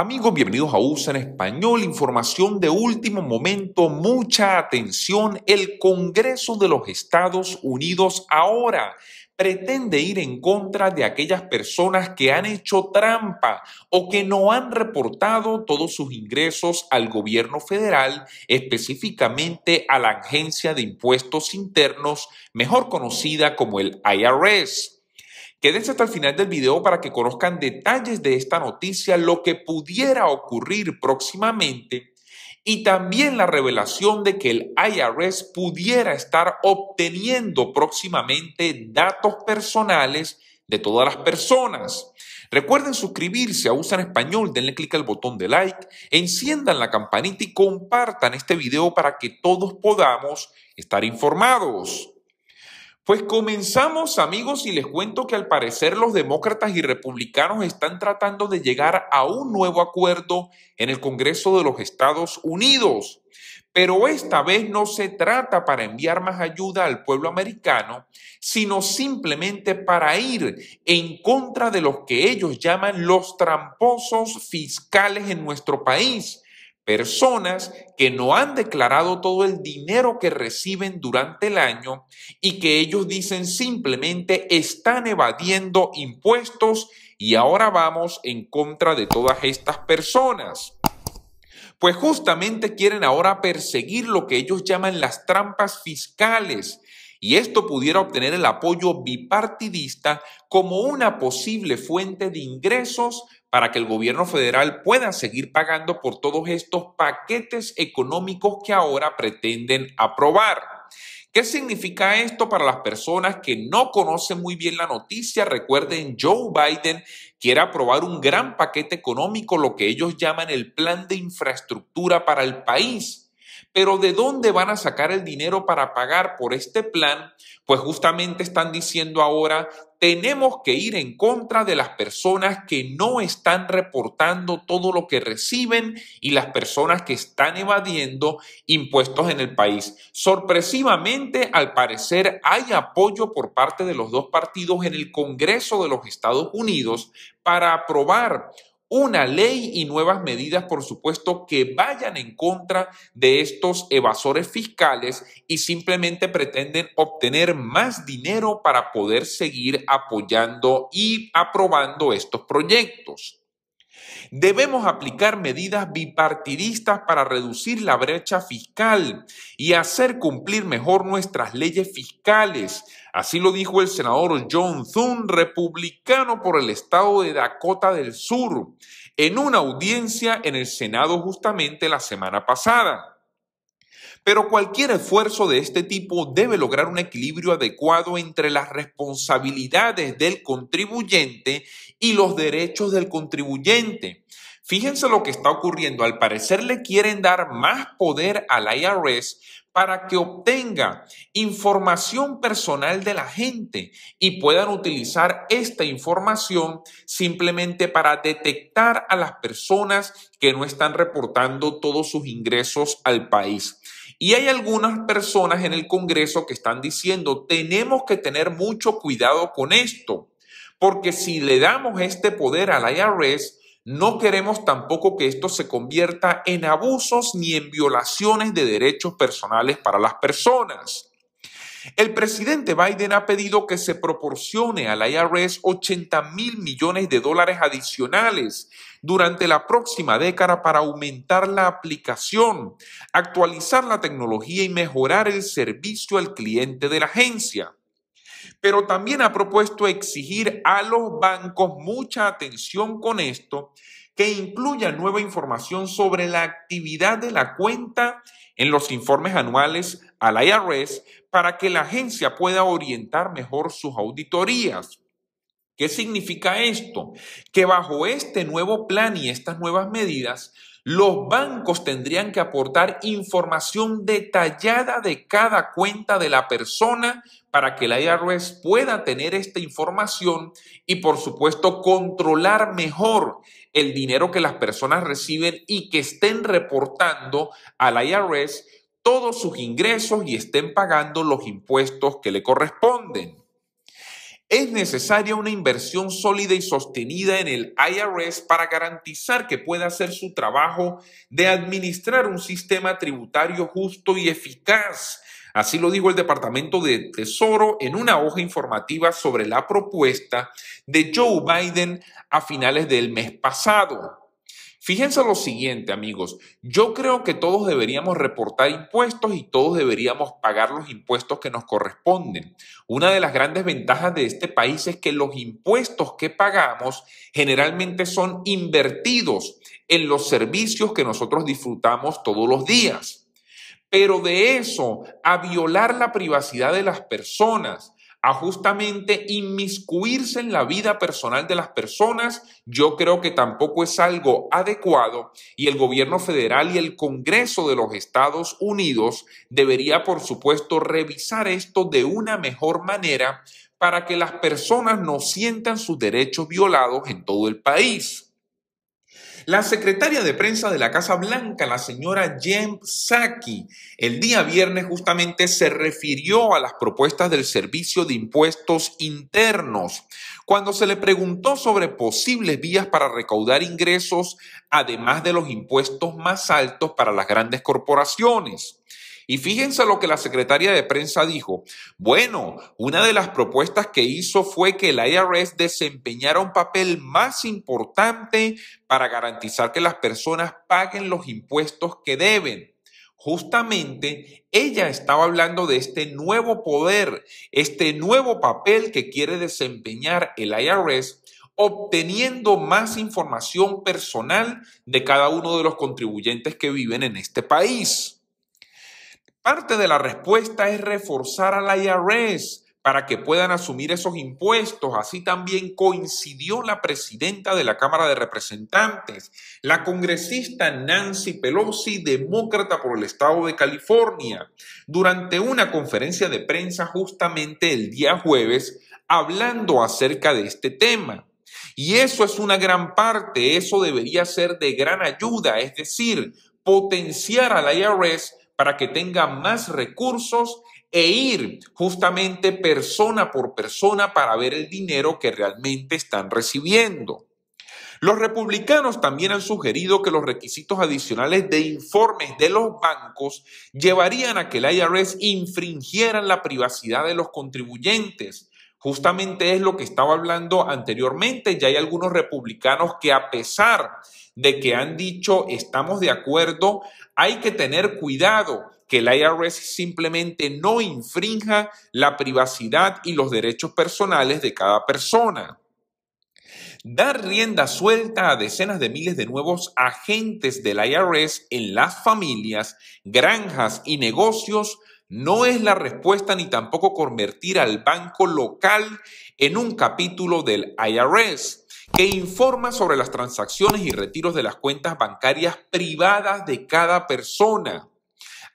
Amigos, bienvenidos a USA en español, información de último momento, mucha atención. El Congreso de los Estados Unidos ahora pretende ir en contra de aquellas personas que han hecho trampa o que no han reportado todos sus ingresos al gobierno federal, específicamente a la Agencia de Impuestos Internos, mejor conocida como el IRS. Quédense hasta el final del video para que conozcan detalles de esta noticia, lo que pudiera ocurrir próximamente y también la revelación de que el IRS pudiera estar obteniendo próximamente datos personales de todas las personas. Recuerden suscribirse a Usan Español, denle clic al botón de like, enciendan la campanita y compartan este video para que todos podamos estar informados. Pues comenzamos, amigos, y les cuento que al parecer los demócratas y republicanos están tratando de llegar a un nuevo acuerdo en el Congreso de los Estados Unidos. Pero esta vez no se trata para enviar más ayuda al pueblo americano, sino simplemente para ir en contra de los que ellos llaman los tramposos fiscales en nuestro país personas que no han declarado todo el dinero que reciben durante el año y que ellos dicen simplemente están evadiendo impuestos y ahora vamos en contra de todas estas personas. Pues justamente quieren ahora perseguir lo que ellos llaman las trampas fiscales y esto pudiera obtener el apoyo bipartidista como una posible fuente de ingresos para que el gobierno federal pueda seguir pagando por todos estos paquetes económicos que ahora pretenden aprobar. ¿Qué significa esto para las personas que no conocen muy bien la noticia? Recuerden, Joe Biden quiere aprobar un gran paquete económico, lo que ellos llaman el plan de infraestructura para el país. Pero ¿de dónde van a sacar el dinero para pagar por este plan? Pues justamente están diciendo ahora, tenemos que ir en contra de las personas que no están reportando todo lo que reciben y las personas que están evadiendo impuestos en el país. Sorpresivamente, al parecer, hay apoyo por parte de los dos partidos en el Congreso de los Estados Unidos para aprobar una ley y nuevas medidas, por supuesto, que vayan en contra de estos evasores fiscales y simplemente pretenden obtener más dinero para poder seguir apoyando y aprobando estos proyectos. Debemos aplicar medidas bipartidistas para reducir la brecha fiscal y hacer cumplir mejor nuestras leyes fiscales. Así lo dijo el senador John Thune, republicano por el estado de Dakota del Sur, en una audiencia en el Senado justamente la semana pasada. Pero cualquier esfuerzo de este tipo debe lograr un equilibrio adecuado entre las responsabilidades del contribuyente y los derechos del contribuyente. Fíjense lo que está ocurriendo. Al parecer le quieren dar más poder al IRS para que obtenga información personal de la gente y puedan utilizar esta información simplemente para detectar a las personas que no están reportando todos sus ingresos al país. Y hay algunas personas en el Congreso que están diciendo, tenemos que tener mucho cuidado con esto, porque si le damos este poder al IRS, no queremos tampoco que esto se convierta en abusos ni en violaciones de derechos personales para las personas. El presidente Biden ha pedido que se proporcione al IRS 80 mil millones de dólares adicionales durante la próxima década para aumentar la aplicación, actualizar la tecnología y mejorar el servicio al cliente de la agencia pero también ha propuesto exigir a los bancos mucha atención con esto que incluya nueva información sobre la actividad de la cuenta en los informes anuales al IRS para que la agencia pueda orientar mejor sus auditorías. ¿Qué significa esto? Que bajo este nuevo plan y estas nuevas medidas, los bancos tendrían que aportar información detallada de cada cuenta de la persona para que el IRS pueda tener esta información y por supuesto controlar mejor el dinero que las personas reciben y que estén reportando al IRS todos sus ingresos y estén pagando los impuestos que le corresponden. Es necesaria una inversión sólida y sostenida en el IRS para garantizar que pueda hacer su trabajo de administrar un sistema tributario justo y eficaz. Así lo dijo el Departamento de Tesoro en una hoja informativa sobre la propuesta de Joe Biden a finales del mes pasado. Fíjense lo siguiente, amigos. Yo creo que todos deberíamos reportar impuestos y todos deberíamos pagar los impuestos que nos corresponden. Una de las grandes ventajas de este país es que los impuestos que pagamos generalmente son invertidos en los servicios que nosotros disfrutamos todos los días. Pero de eso a violar la privacidad de las personas, a justamente inmiscuirse en la vida personal de las personas, yo creo que tampoco es algo adecuado y el gobierno federal y el Congreso de los Estados Unidos debería, por supuesto, revisar esto de una mejor manera para que las personas no sientan sus derechos violados en todo el país. La secretaria de prensa de la Casa Blanca, la señora Jen Psaki, el día viernes justamente se refirió a las propuestas del Servicio de Impuestos Internos cuando se le preguntó sobre posibles vías para recaudar ingresos, además de los impuestos más altos para las grandes corporaciones. Y fíjense lo que la secretaria de prensa dijo. Bueno, una de las propuestas que hizo fue que el IRS desempeñara un papel más importante para garantizar que las personas paguen los impuestos que deben. Justamente ella estaba hablando de este nuevo poder, este nuevo papel que quiere desempeñar el IRS obteniendo más información personal de cada uno de los contribuyentes que viven en este país. Parte de la respuesta es reforzar al IRS para que puedan asumir esos impuestos. Así también coincidió la presidenta de la Cámara de Representantes, la congresista Nancy Pelosi, demócrata por el estado de California, durante una conferencia de prensa justamente el día jueves, hablando acerca de este tema. Y eso es una gran parte, eso debería ser de gran ayuda, es decir, potenciar al IRS para que tengan más recursos e ir justamente persona por persona para ver el dinero que realmente están recibiendo. Los republicanos también han sugerido que los requisitos adicionales de informes de los bancos llevarían a que el IRS infringiera la privacidad de los contribuyentes, Justamente es lo que estaba hablando anteriormente. Ya hay algunos republicanos que a pesar de que han dicho estamos de acuerdo, hay que tener cuidado que el IRS simplemente no infrinja la privacidad y los derechos personales de cada persona. Dar rienda suelta a decenas de miles de nuevos agentes del IRS en las familias, granjas y negocios no es la respuesta ni tampoco convertir al banco local en un capítulo del IRS que informa sobre las transacciones y retiros de las cuentas bancarias privadas de cada persona.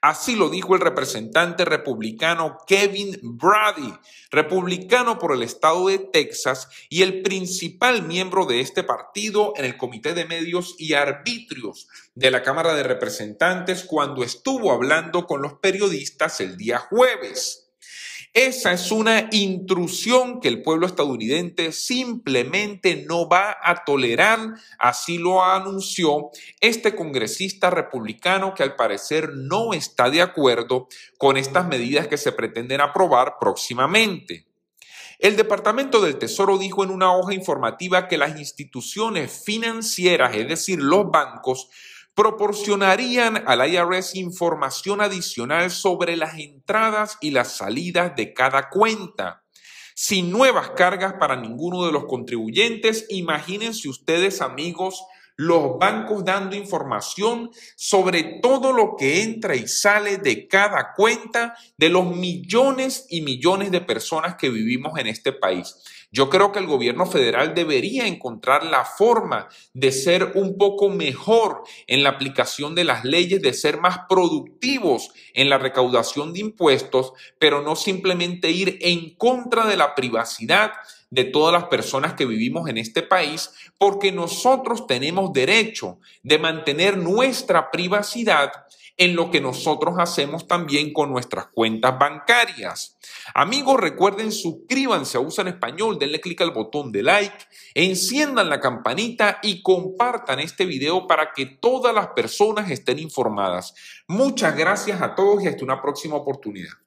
Así lo dijo el representante republicano Kevin Brady, republicano por el estado de Texas y el principal miembro de este partido en el Comité de Medios y Arbitrios de la Cámara de Representantes cuando estuvo hablando con los periodistas el día jueves. Esa es una intrusión que el pueblo estadounidense simplemente no va a tolerar, así lo anunció este congresista republicano que al parecer no está de acuerdo con estas medidas que se pretenden aprobar próximamente. El Departamento del Tesoro dijo en una hoja informativa que las instituciones financieras, es decir, los bancos, proporcionarían al IRS información adicional sobre las entradas y las salidas de cada cuenta. Sin nuevas cargas para ninguno de los contribuyentes, imagínense ustedes amigos los bancos dando información sobre todo lo que entra y sale de cada cuenta de los millones y millones de personas que vivimos en este país. Yo creo que el gobierno federal debería encontrar la forma de ser un poco mejor en la aplicación de las leyes, de ser más productivos en la recaudación de impuestos, pero no simplemente ir en contra de la privacidad de todas las personas que vivimos en este país, porque nosotros tenemos derecho de mantener nuestra privacidad en lo que nosotros hacemos también con nuestras cuentas bancarias. Amigos, recuerden, suscríbanse a Usa en Español, le clic al botón de like, enciendan la campanita y compartan este video para que todas las personas estén informadas. Muchas gracias a todos y hasta una próxima oportunidad.